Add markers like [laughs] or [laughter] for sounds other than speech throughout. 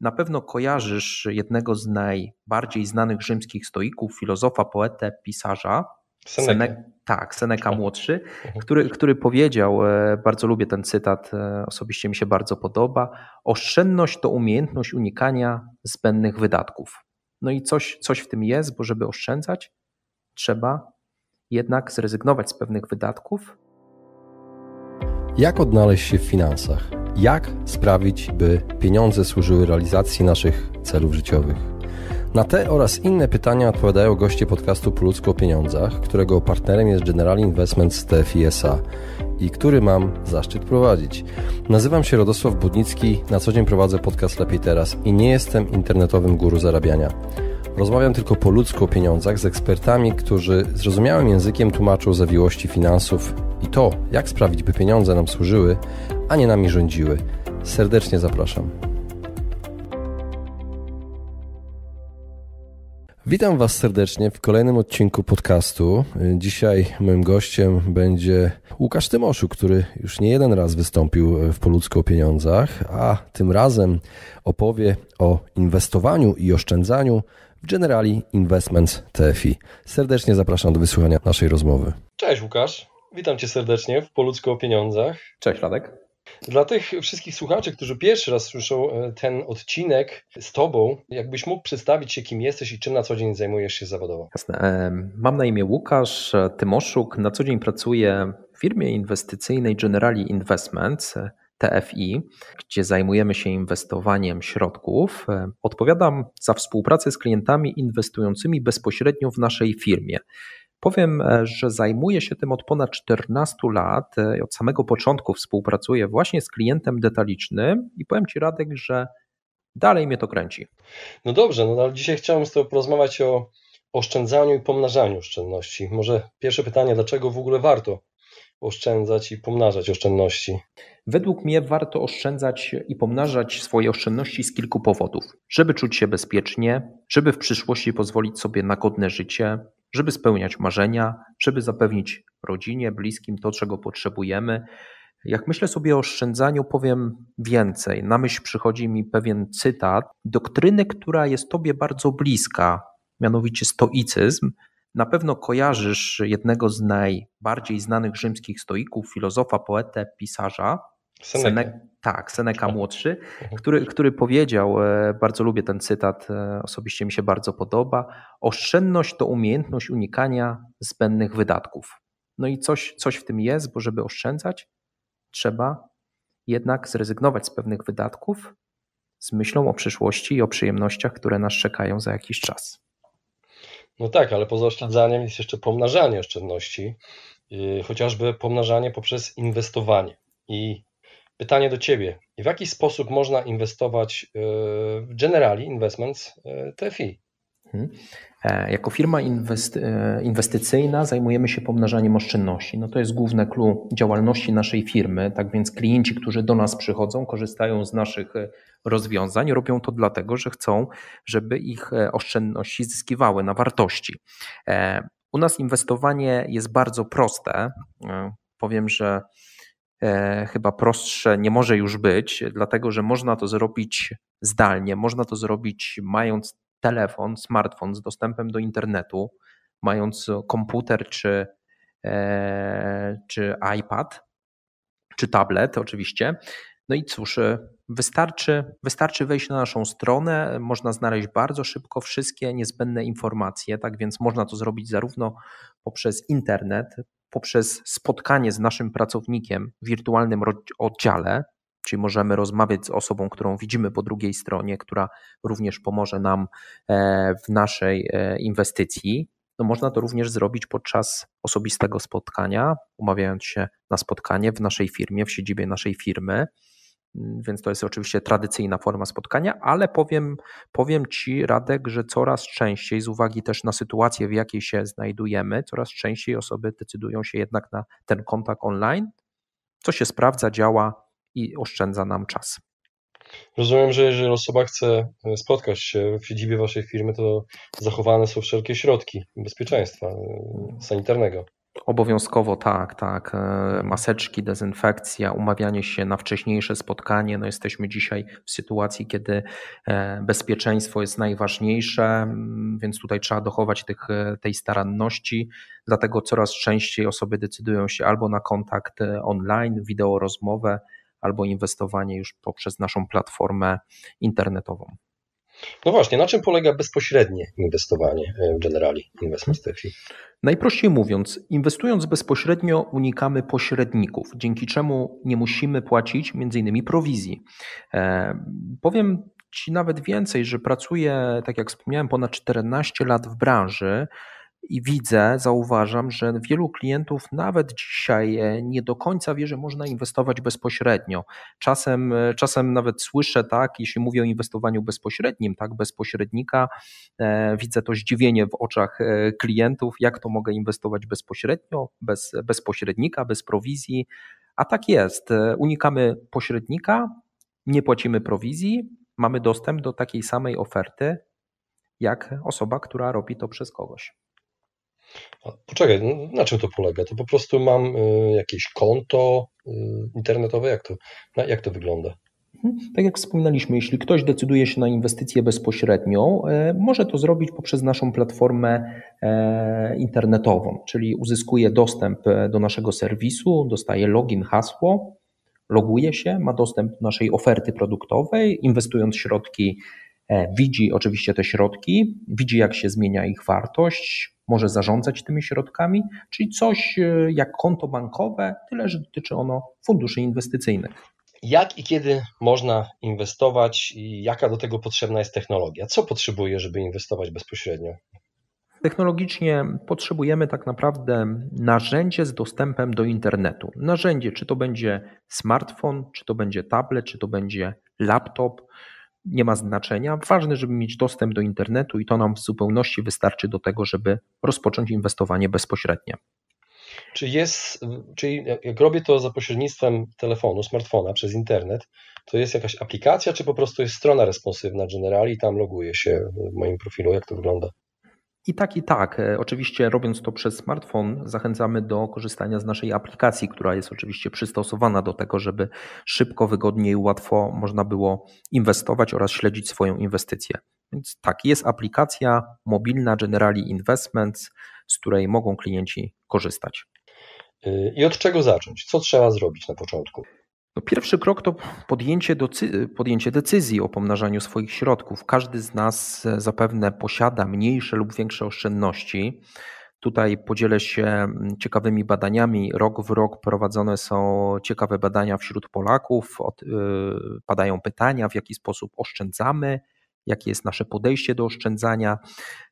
Na pewno kojarzysz jednego z najbardziej znanych rzymskich stoików, filozofa, poetę, pisarza. Seneca. tak, Seneca mhm. młodszy, mhm. który, który powiedział, e, bardzo lubię ten cytat, e, osobiście mi się bardzo podoba, oszczędność to umiejętność unikania zbędnych wydatków. No i coś, coś w tym jest, bo żeby oszczędzać, trzeba jednak zrezygnować z pewnych wydatków. Jak odnaleźć się w finansach? jak sprawić, by pieniądze służyły realizacji naszych celów życiowych. Na te oraz inne pytania odpowiadają goście podcastu Po Ludzko o Pieniądzach, którego partnerem jest General Investment z TFISA i który mam zaszczyt prowadzić. Nazywam się Radosław Budnicki, na co dzień prowadzę podcast Lepiej Teraz i nie jestem internetowym guru zarabiania. Rozmawiam tylko po ludzku o pieniądzach z ekspertami, którzy zrozumiałym językiem tłumaczą zawiłości finansów i to, jak sprawić, by pieniądze nam służyły, a nie nami rządziły. Serdecznie zapraszam. Witam Was serdecznie w kolejnym odcinku podcastu. Dzisiaj moim gościem będzie Łukasz Tymoszu, który już nie jeden raz wystąpił w Poludzku o pieniądzach, a tym razem opowie o inwestowaniu i oszczędzaniu w Generali Investments TFI. Serdecznie zapraszam do wysłuchania naszej rozmowy. Cześć Łukasz. Witam cię serdecznie w Poludzko o pieniądzach. Cześć Radek. Dla tych wszystkich słuchaczy, którzy pierwszy raz słyszą e, ten odcinek z Tobą, jakbyś mógł przedstawić się, kim jesteś i czym na co dzień zajmujesz się zawodowo? Jasne. E, mam na imię Łukasz Tymoszuk. Na co dzień pracuję w firmie inwestycyjnej Generali Investments. E, TFI, gdzie zajmujemy się inwestowaniem środków. Odpowiadam za współpracę z klientami inwestującymi bezpośrednio w naszej firmie. Powiem, e, że zajmuję się tym od ponad 14 lat e, od samego początku współpracuję właśnie z klientem detalicznym i powiem Ci Radek, że dalej mnie to kręci. No dobrze, no, no ale dzisiaj chciałbym z Tobą porozmawiać o oszczędzaniu i pomnażaniu oszczędności. Może pierwsze pytanie, dlaczego w ogóle warto oszczędzać i pomnażać oszczędności? Według mnie warto oszczędzać i pomnażać swoje oszczędności z kilku powodów. Żeby czuć się bezpiecznie, żeby w przyszłości pozwolić sobie na godne życie, żeby spełniać marzenia, żeby zapewnić rodzinie, bliskim to, czego potrzebujemy. Jak myślę sobie o oszczędzaniu, powiem więcej. Na myśl przychodzi mi pewien cytat doktryny, która jest Tobie bardzo bliska, mianowicie stoicyzm. Na pewno kojarzysz jednego z najbardziej znanych rzymskich stoików, filozofa, poetę, pisarza, Seneca. tak, Seneca młodszy, mhm. który, który powiedział, e, bardzo lubię ten cytat, e, osobiście mi się bardzo podoba, oszczędność to umiejętność unikania zbędnych wydatków. No i coś, coś w tym jest, bo żeby oszczędzać, trzeba jednak zrezygnować z pewnych wydatków z myślą o przyszłości i o przyjemnościach, które nas czekają za jakiś czas. No tak, ale poza oszczędzaniem jest jeszcze pomnażanie oszczędności, y, chociażby pomnażanie poprzez inwestowanie. I Pytanie do Ciebie. W jaki sposób można inwestować e, w Generali Investments e, TFI? Mhm. E, jako firma inwestycyjna zajmujemy się pomnażaniem oszczędności. No to jest główne clue działalności naszej firmy. Tak więc klienci, którzy do nas przychodzą, korzystają z naszych rozwiązań, robią to dlatego, że chcą, żeby ich oszczędności zyskiwały na wartości. U nas inwestowanie jest bardzo proste. Powiem, że E, chyba prostsze nie może już być, dlatego że można to zrobić zdalnie, można to zrobić mając telefon, smartfon z dostępem do internetu, mając komputer czy, e, czy iPad, czy tablet oczywiście. No i cóż, e, wystarczy, wystarczy wejść na naszą stronę, można znaleźć bardzo szybko wszystkie niezbędne informacje, tak więc można to zrobić zarówno poprzez internet, poprzez spotkanie z naszym pracownikiem w wirtualnym oddziale, czyli możemy rozmawiać z osobą, którą widzimy po drugiej stronie, która również pomoże nam e, w naszej e, inwestycji. No można to również zrobić podczas osobistego spotkania, umawiając się na spotkanie w naszej firmie, w siedzibie naszej firmy. Mm, więc to jest oczywiście tradycyjna forma spotkania, ale powiem, powiem Ci, Radek, że coraz częściej, z uwagi też na sytuację, w jakiej się znajdujemy, coraz częściej osoby decydują się jednak na ten kontakt online, co się sprawdza, działa i oszczędza nam czas. Rozumiem, że jeżeli osoba chce e, spotkać się w siedzibie waszej firmy, to zachowane są wszelkie środki bezpieczeństwa e, sanitarnego. Obowiązkowo tak, tak. E, maseczki, dezynfekcja, umawianie się na wcześniejsze spotkanie. No jesteśmy dzisiaj w sytuacji, kiedy e, bezpieczeństwo jest najważniejsze, mm, więc tutaj trzeba dochować tych, e, tej staranności. Dlatego coraz częściej osoby decydują się albo na kontakt online, wideo rozmowę, albo inwestowanie już poprzez naszą platformę internetową. No właśnie, na czym polega bezpośrednie inwestowanie e, w Generali Investment Najprościej mówiąc, inwestując bezpośrednio unikamy pośredników, dzięki czemu nie musimy płacić m.in. prowizji. E, powiem Ci nawet więcej, że pracuję, tak jak wspomniałem, ponad 14 lat w branży i widzę, zauważam, że wielu klientów nawet dzisiaj e, nie do końca wie, że można inwestować bezpośrednio. Czasem, e, czasem nawet słyszę, tak, jeśli mówię o inwestowaniu bezpośrednim, tak, bez pośrednika, e, widzę to zdziwienie w oczach e, klientów, jak to mogę inwestować bezpośrednio, bez, bez pośrednika, bez prowizji. A tak jest. Unikamy pośrednika, nie płacimy prowizji, mamy dostęp do takiej samej oferty jak osoba, która robi to przez kogoś. Poczekaj, no, na czym to polega? To po prostu mam y, jakieś konto y, internetowe? Jak to, jak to wygląda? Mhm. Tak jak wspominaliśmy, jeśli ktoś decyduje się na inwestycję bezpośrednią, e, może to zrobić poprzez naszą platformę e, internetową, czyli uzyskuje dostęp e, do naszego serwisu, dostaje login, hasło, loguje się, ma dostęp do naszej oferty produktowej, inwestując środki, widzi oczywiście te środki, widzi jak się zmienia ich wartość, może zarządzać tymi środkami, czyli coś e, jak konto bankowe, tyle że dotyczy ono funduszy inwestycyjnych. Jak i kiedy można inwestować i jaka do tego potrzebna jest technologia? Co potrzebuje, żeby inwestować bezpośrednio? Technologicznie potrzebujemy tak naprawdę narzędzie z dostępem do internetu. Narzędzie, czy to będzie smartfon, czy to będzie tablet, czy to będzie laptop nie ma znaczenia. Ważne, żeby mieć dostęp do internetu i to nam w zupełności wystarczy do tego, żeby rozpocząć inwestowanie bezpośrednie. Czy jest, czyli jak robię to za pośrednictwem telefonu, smartfona przez internet, to jest jakaś aplikacja, czy po prostu jest strona responsywna Generali i tam loguje się w moim profilu? Jak to wygląda? I tak, i tak. E, oczywiście robiąc to przez smartfon, zachęcamy do korzystania z naszej aplikacji, która jest oczywiście przystosowana do tego, żeby szybko, wygodnie i łatwo można było inwestować oraz śledzić swoją inwestycję. Więc tak, jest aplikacja mobilna Generali Investments, z której mogą klienci korzystać. Y, I od czego zacząć? Co trzeba zrobić na początku? No pierwszy krok to podjęcie, podjęcie decyzji o pomnażaniu swoich środków. Każdy z nas zapewne posiada mniejsze lub większe oszczędności. Tutaj podzielę się mm, ciekawymi badaniami. Rok w rok prowadzone są ciekawe badania wśród Polaków. Od, yy, padają pytania, w jaki sposób oszczędzamy, jakie jest nasze podejście do oszczędzania.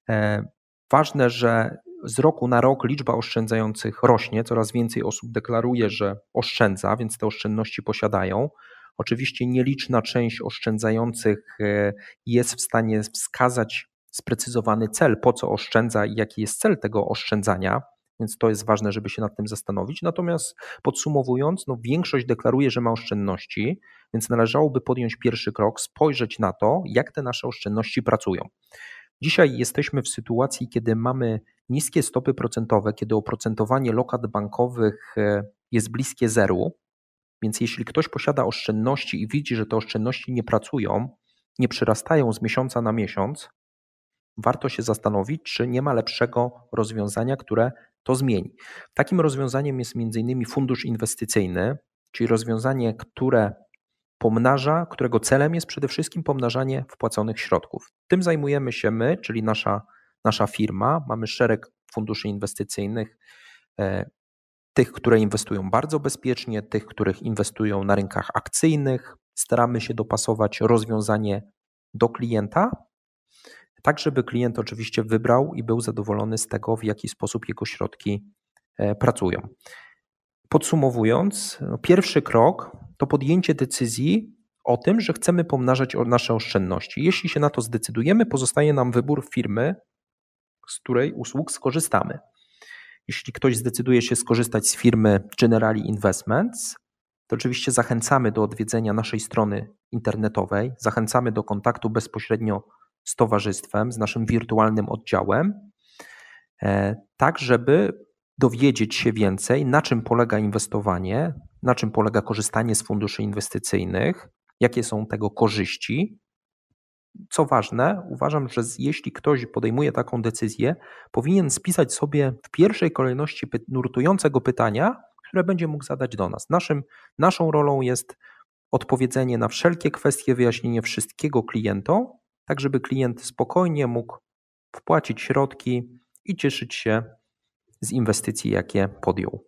E, ważne, że z roku na rok liczba oszczędzających rośnie, coraz więcej osób deklaruje, że oszczędza, więc te oszczędności posiadają. Oczywiście nieliczna część oszczędzających e, jest w stanie wskazać sprecyzowany cel, po co oszczędza i jaki jest cel tego oszczędzania, więc to jest ważne, żeby się nad tym zastanowić. Natomiast podsumowując, no większość deklaruje, że ma oszczędności, więc należałoby podjąć pierwszy krok, spojrzeć na to, jak te nasze oszczędności pracują. Dzisiaj jesteśmy w sytuacji, kiedy mamy niskie stopy procentowe, kiedy oprocentowanie lokat bankowych e, jest bliskie zeru, więc jeśli ktoś posiada oszczędności i widzi, że te oszczędności nie pracują, nie przyrastają z miesiąca na miesiąc, warto się zastanowić, czy nie ma lepszego rozwiązania, które to zmieni. Takim rozwiązaniem jest m.in. fundusz inwestycyjny, czyli rozwiązanie, które pomnaża, którego celem jest przede wszystkim pomnażanie wpłaconych środków. Tym zajmujemy się my, czyli nasza, nasza firma. Mamy szereg funduszy inwestycyjnych, e, tych, które inwestują bardzo bezpiecznie, tych, których inwestują na rynkach akcyjnych. Staramy się dopasować rozwiązanie do klienta, tak żeby klient oczywiście wybrał i był zadowolony z tego, w jaki sposób jego środki e, pracują. Podsumowując, no, pierwszy krok to podjęcie decyzji o tym, że chcemy pomnażać nasze oszczędności. Jeśli się na to zdecydujemy, pozostaje nam wybór firmy, z której usług skorzystamy. Jeśli ktoś zdecyduje się skorzystać z firmy Generali Investments, to oczywiście zachęcamy do odwiedzenia naszej strony internetowej, zachęcamy do kontaktu bezpośrednio z towarzystwem, z naszym wirtualnym oddziałem, e, tak żeby dowiedzieć się więcej, na czym polega inwestowanie, na czym polega korzystanie z funduszy inwestycyjnych, jakie są tego korzyści. Co ważne, uważam, że jeśli ktoś podejmuje taką decyzję, powinien spisać sobie w pierwszej kolejności nurtującego pytania, które będzie mógł zadać do nas. Naszym, naszą rolą jest odpowiedzenie na wszelkie kwestie, wyjaśnienie wszystkiego klientom, tak żeby klient spokojnie mógł wpłacić środki i cieszyć się z inwestycji, jakie podjął.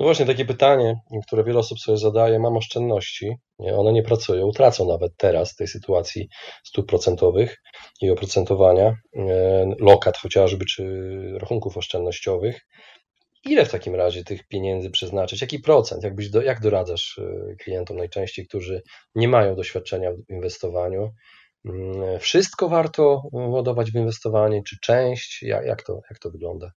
No właśnie takie pytanie, które wiele osób sobie zadaje, mam oszczędności, one nie pracują, utracą nawet teraz tej sytuacji stóp procentowych i oprocentowania, e, lokat chociażby, czy rachunków oszczędnościowych. Ile w takim razie tych pieniędzy przeznaczyć? Jaki procent? Jak, do, jak doradzasz e, klientom najczęściej, którzy nie mają doświadczenia w inwestowaniu? Mm, wszystko warto ładować w inwestowanie, czy część? Jak, jak, to, jak to wygląda?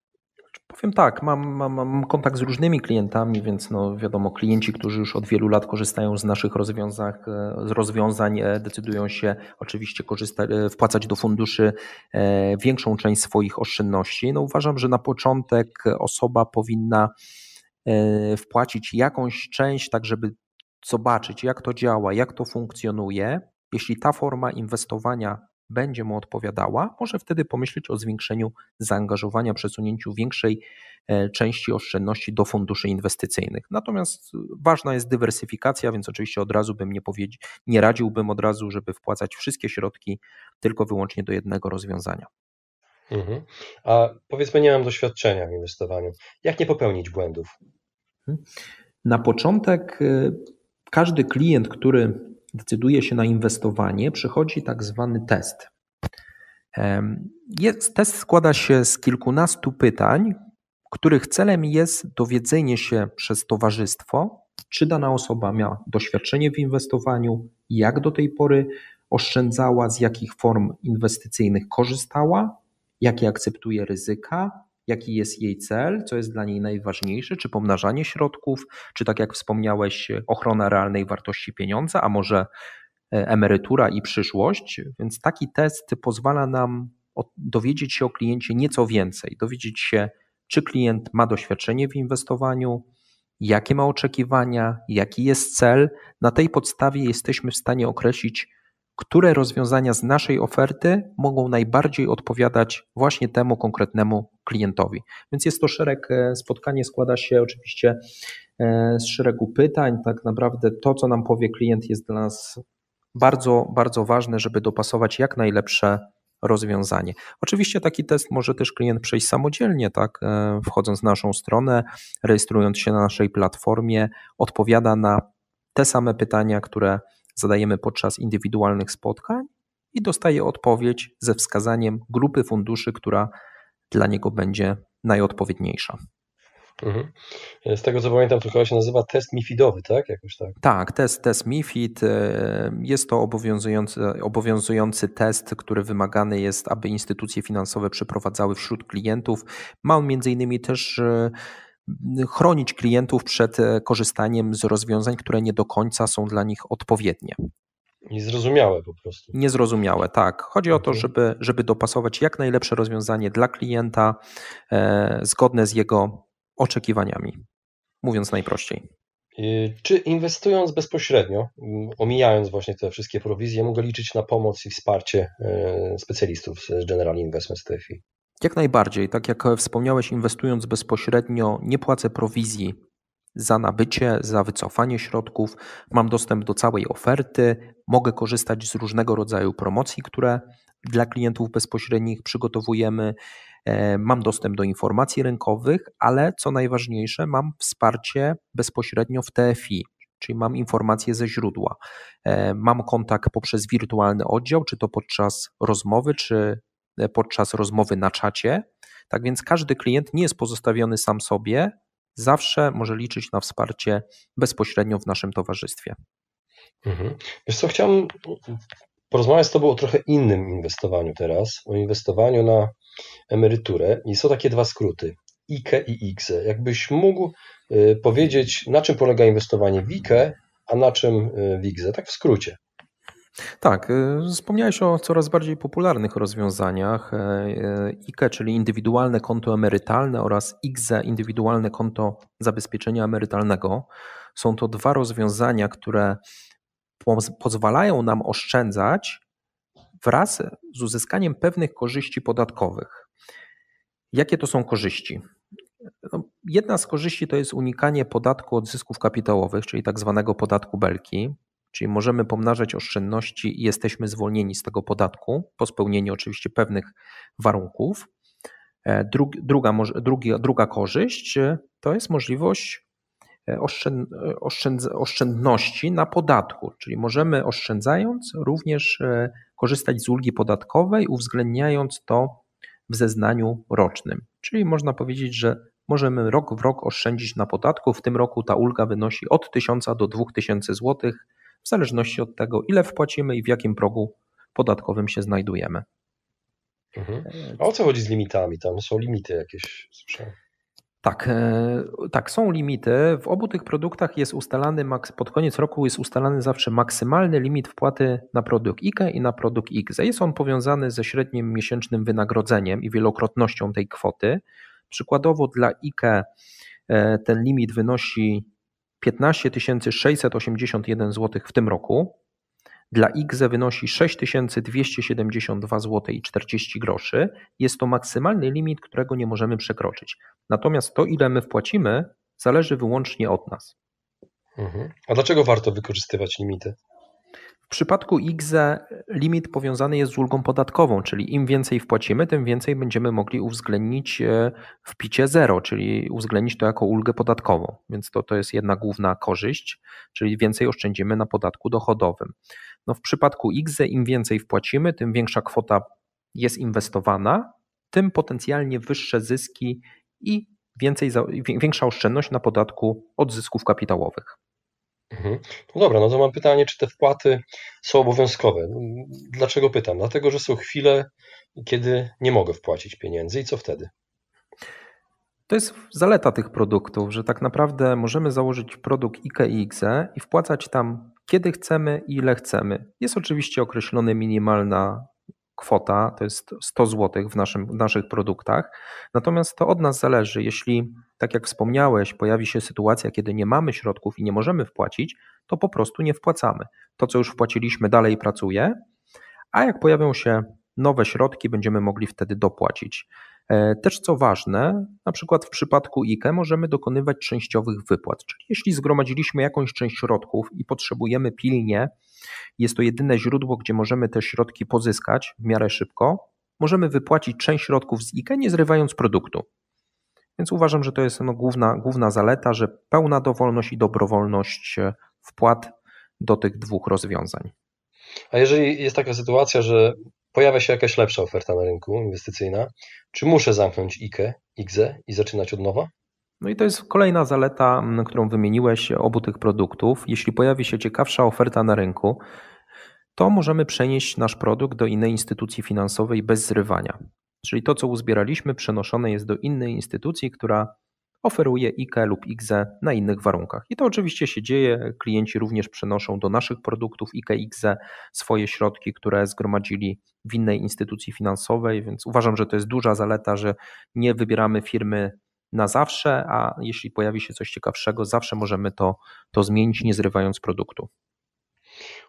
Powiem tak, mam, mam, mam, kontakt z różnymi klientami, więc no wiadomo, klienci, którzy już od wielu lat korzystają z naszych rozwiązań, e, z rozwiązań e, decydują się oczywiście e, wpłacać do funduszy większą część swoich oszczędności. No uważam, że na początek osoba powinna wpłacić jakąś część, tak żeby zobaczyć, jak to działa, jak to funkcjonuje. Jeśli ta forma inwestowania będzie mu odpowiadała, może wtedy pomyśleć o zwiększeniu zaangażowania, przesunięciu większej e, części oszczędności do funduszy inwestycyjnych. Natomiast e, ważna jest dywersyfikacja, więc oczywiście od razu bym nie, powiedzi, nie radziłbym od razu, żeby wpłacać wszystkie środki tylko wyłącznie do jednego rozwiązania. Mhm. A powiedzmy, nie mam doświadczenia w inwestowaniu. Jak nie popełnić błędów? Mhm. Na początek e, każdy klient, który decyduje się na inwestowanie, przychodzi tak zwany test. Jest, test składa się z kilkunastu pytań, których celem jest dowiedzenie się przez towarzystwo, czy dana osoba miała doświadczenie w inwestowaniu, jak do tej pory oszczędzała, z jakich form inwestycyjnych korzystała, jakie akceptuje ryzyka, jaki jest jej cel, co jest dla niej najważniejsze, czy pomnażanie środków, czy tak jak wspomniałeś, ochrona realnej wartości pieniądza, a może e, emerytura i przyszłość. Więc taki test pozwala nam dowiedzieć się o kliencie nieco więcej, dowiedzieć się, czy klient ma doświadczenie w inwestowaniu, jakie ma oczekiwania, jaki jest cel. Na tej podstawie jesteśmy w stanie określić, które rozwiązania z naszej oferty mogą najbardziej odpowiadać właśnie temu konkretnemu klientowi. Więc jest to szereg, e, spotkanie składa się oczywiście e, z szeregu pytań. Tak naprawdę to, co nam powie klient, jest dla nas bardzo, bardzo ważne, żeby dopasować jak najlepsze rozwiązanie. Oczywiście taki test może też klient przejść samodzielnie, tak, e, wchodząc na naszą stronę, rejestrując się na naszej platformie, odpowiada na te same pytania, które zadajemy podczas indywidualnych spotkań i dostaje odpowiedź ze wskazaniem grupy funduszy, która dla niego będzie najodpowiedniejsza. Mhm. E, z tego co pamiętam, to chyba się nazywa test MIFIDowy, tak? Jakoś tak. Tak, test, test MIFID. E, jest to obowiązujący, obowiązujący test, który wymagany jest, aby instytucje finansowe przeprowadzały wśród klientów. Ma on między innymi też e, chronić klientów przed e, korzystaniem z rozwiązań, które nie do końca są dla nich odpowiednie. Niezrozumiałe po prostu. Niezrozumiałe, tak. Chodzi o to, mhm. żeby, żeby dopasować jak najlepsze rozwiązanie dla klienta, e, zgodne z jego oczekiwaniami, mówiąc najprościej. Czy inwestując bezpośrednio, mm, omijając właśnie te wszystkie prowizje, mogę liczyć na pomoc i wsparcie e, specjalistów z General Investment TFI? Jak najbardziej, tak jak e, wspomniałeś, inwestując bezpośrednio, nie płacę prowizji za nabycie, za wycofanie środków, mam dostęp do całej oferty, mogę korzystać z różnego rodzaju promocji, które dla klientów bezpośrednich przygotowujemy, e, mam dostęp do informacji rynkowych, ale co najważniejsze, mam wsparcie bezpośrednio w TFI, czyli mam informacje ze źródła. E, mam kontakt poprzez wirtualny oddział, czy to podczas rozmowy, czy E, podczas rozmowy na czacie. Tak więc każdy klient nie jest pozostawiony sam sobie, zawsze może liczyć na wsparcie bezpośrednio w naszym towarzystwie. Mhm. Wiesz co, chciałem porozmawiać z Tobą o trochę innym inwestowaniu teraz, o inwestowaniu na emeryturę i są takie dwa skróty, IKE i IGZE. Jakbyś mógł e, powiedzieć, na czym polega inwestowanie w IKE, a na czym e, w IGZE, tak w skrócie. Tak, y, wspomniałeś o coraz bardziej popularnych rozwiązaniach IKE, e, czyli indywidualne konto emerytalne oraz IGZE, indywidualne konto zabezpieczenia emerytalnego. Są to dwa rozwiązania, które pozwalają nam oszczędzać wraz z uzyskaniem pewnych korzyści podatkowych. Jakie to są korzyści? No, jedna z korzyści to jest unikanie podatku od zysków kapitałowych, czyli tak zwanego podatku belki czyli możemy pomnażać oszczędności i jesteśmy zwolnieni z tego podatku, po spełnieniu oczywiście pewnych warunków. E, druga, druga, druga korzyść e, to jest możliwość e, oszczędności na podatku, czyli możemy oszczędzając również korzystać z ulgi podatkowej, uwzględniając to w zeznaniu rocznym. Czyli można powiedzieć, że możemy rok w rok oszczędzić na podatku. W tym roku ta ulga wynosi od 1000 do 2000 złotych w zależności od tego, ile wpłacimy i w jakim progu podatkowym się znajdujemy. Mhm. E, A o co chodzi z limitami? Tam są limity jakieś, słyszałem. Tak, e, tak, są limity. W obu tych produktach jest ustalany, pod koniec roku jest ustalany zawsze maksymalny limit wpłaty na produkt IKE i na produkt IGZE. Jest on powiązany ze średnim miesięcznym wynagrodzeniem i wielokrotnością tej kwoty. Przykładowo dla IKE ten limit wynosi 15 681 zł w tym roku. Dla IGZE wynosi 6272 zł i 40 groszy. Jest to maksymalny limit, którego nie możemy przekroczyć. Natomiast to, ile my wpłacimy, zależy wyłącznie od nas. Mhm. A dlaczego warto wykorzystywać limity? W przypadku IGZE limit powiązany jest z ulgą podatkową, czyli im więcej wpłacimy, tym więcej będziemy mogli uwzględnić e, w picie zero, czyli uwzględnić to jako ulgę podatkową. Więc to, to jest jedna główna korzyść, czyli więcej oszczędzimy na podatku dochodowym. No w przypadku IGZE im więcej wpłacimy, tym większa kwota jest inwestowana, tym potencjalnie wyższe zyski i więcej, większa oszczędność na podatku od zysków kapitałowych. Mhm. No dobra, no to mam pytanie, czy te wpłaty są obowiązkowe? No, dlaczego pytam? Dlatego, że są chwile, kiedy nie mogę wpłacić pieniędzy i co wtedy? To jest zaleta tych produktów, że tak naprawdę możemy założyć produkt IKE i wpłacać tam kiedy chcemy i ile chcemy. Jest oczywiście określona minimalna kwota, to jest 100 zł w, naszym, w naszych produktach, natomiast to od nas zależy. Jeśli tak jak wspomniałeś, pojawi się sytuacja, kiedy nie mamy środków i nie możemy wpłacić, to po prostu nie wpłacamy. To, co już wpłaciliśmy, dalej pracuje, a jak pojawią się nowe środki, będziemy mogli wtedy dopłacić. E, też co ważne, na przykład w przypadku IKE możemy dokonywać częściowych wypłat, czyli jeśli zgromadziliśmy jakąś część środków i potrzebujemy pilnie, jest to jedyne źródło, gdzie możemy te środki pozyskać w miarę szybko, możemy wypłacić część środków z IKE nie zrywając produktu. Więc uważam, że to jest no, główna, główna zaleta, że pełna dowolność i dobrowolność e, wpłat do tych dwóch rozwiązań. A jeżeli jest taka sytuacja, że pojawia się jakaś lepsza oferta na rynku inwestycyjna, czy muszę zamknąć IKE, IGZE i zaczynać od nowa? No i to jest kolejna zaleta, którą wymieniłeś obu tych produktów. Jeśli pojawi się ciekawsza oferta na rynku, to możemy przenieść nasz produkt do innej instytucji finansowej bez zrywania. Czyli to, co uzbieraliśmy, przenoszone jest do innej instytucji, która oferuje IKE lub IGZE na innych warunkach. I to oczywiście się dzieje. Klienci również przenoszą do naszych produktów IKE IGZE swoje środki, które zgromadzili w innej instytucji finansowej, więc uważam, że to jest duża zaleta, że nie wybieramy firmy na zawsze, a jeśli pojawi się coś ciekawszego, zawsze możemy to, to zmienić, nie zrywając produktu.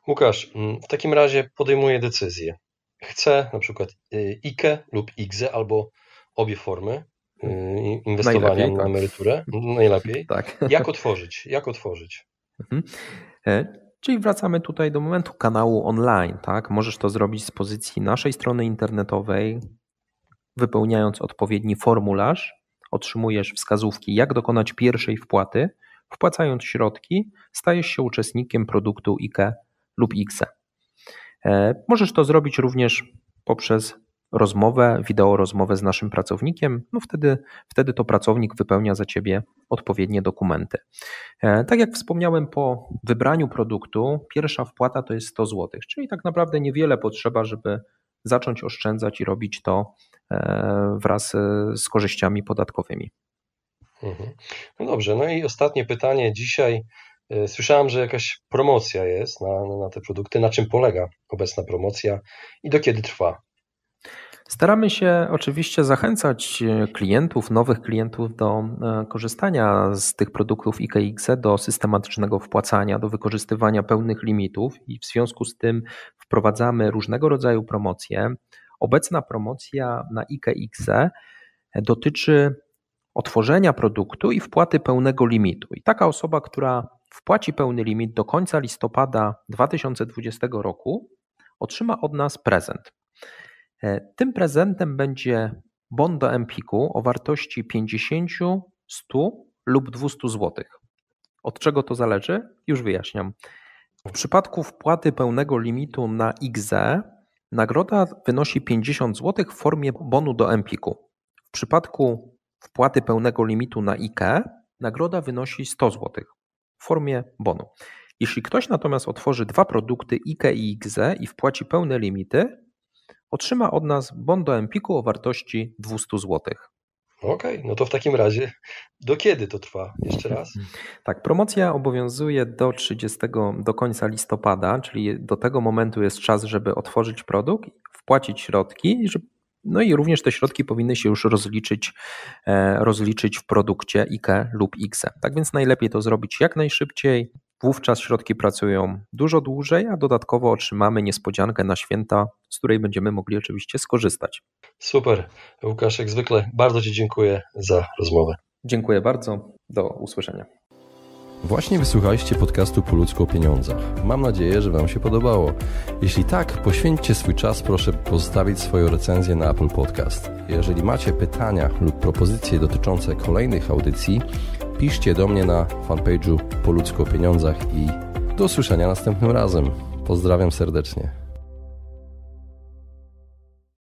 Łukasz, mm, w takim razie podejmuję decyzję chce na przykład y, IKE lub IGZE albo obie formy y, inwestowania na tak. emeryturę, najlepiej, [laughs] tak. jak otworzyć, jak otworzyć. Mhm. E, czyli wracamy tutaj do momentu kanału online, tak? Możesz to zrobić z pozycji naszej strony internetowej, wypełniając odpowiedni formularz, otrzymujesz wskazówki, jak dokonać pierwszej wpłaty, wpłacając środki, stajesz się uczestnikiem produktu IKE lub IKSE. E, możesz to zrobić również poprzez rozmowę, wideo rozmowę z naszym pracownikiem, no wtedy, wtedy to pracownik wypełnia za ciebie odpowiednie dokumenty. E, tak jak wspomniałem, po wybraniu produktu pierwsza wpłata to jest 100 zł, czyli tak naprawdę niewiele potrzeba, żeby zacząć oszczędzać i robić to e, wraz z korzyściami podatkowymi. Mhm. No dobrze, no i ostatnie pytanie dzisiaj E, słyszałem, że jakaś promocja jest na, na te produkty. Na czym polega obecna promocja i do kiedy trwa? Staramy się oczywiście zachęcać e, klientów, nowych klientów do e, korzystania z tych produktów IKX, do systematycznego wpłacania, do wykorzystywania pełnych limitów i w związku z tym wprowadzamy różnego rodzaju promocje. Obecna promocja na IKX dotyczy otworzenia produktu i wpłaty pełnego limitu. I taka osoba, która wpłaci pełny limit do końca listopada 2020 roku, otrzyma od nas prezent. E, tym prezentem będzie bon do Empiku o wartości 50, 100 lub 200 zł. Od czego to zależy? Już wyjaśniam. W przypadku wpłaty pełnego limitu na XE nagroda wynosi 50 zł w formie bonu do Empiku. W przypadku wpłaty pełnego limitu na IKE nagroda wynosi 100 zł w formie bonu. Jeśli ktoś natomiast otworzy dwa produkty IKE i XZ e i wpłaci pełne limity, otrzyma od nas bon do Empiku o wartości 200 zł. Okej, okay, no to w takim razie do kiedy to trwa? Jeszcze raz. [laughs] Tak, promocja obowiązuje do 30, do końca listopada, czyli do tego momentu jest czas, żeby otworzyć produkt, wpłacić środki, żeby no i również te środki powinny się już rozliczyć, e, rozliczyć w produkcie IK lub X. Tak więc najlepiej to zrobić jak najszybciej. Wówczas środki pracują dużo dłużej, a dodatkowo otrzymamy niespodziankę na święta, z której będziemy mogli oczywiście skorzystać. Super. Łukasz, jak zwykle bardzo Ci dziękuję za rozmowę. Dziękuję bardzo. Do usłyszenia. Właśnie wysłuchaliście podcastu po ludzku o pieniądzach. Mam nadzieję, że Wam się podobało. Jeśli tak, poświęćcie swój czas, proszę pozostawić swoją recenzję na Apple Podcast. Jeżeli macie pytania lub propozycje dotyczące kolejnych audycji, piszcie do mnie na fanpage'u po ludzku o pieniądzach i do usłyszenia następnym razem. Pozdrawiam serdecznie.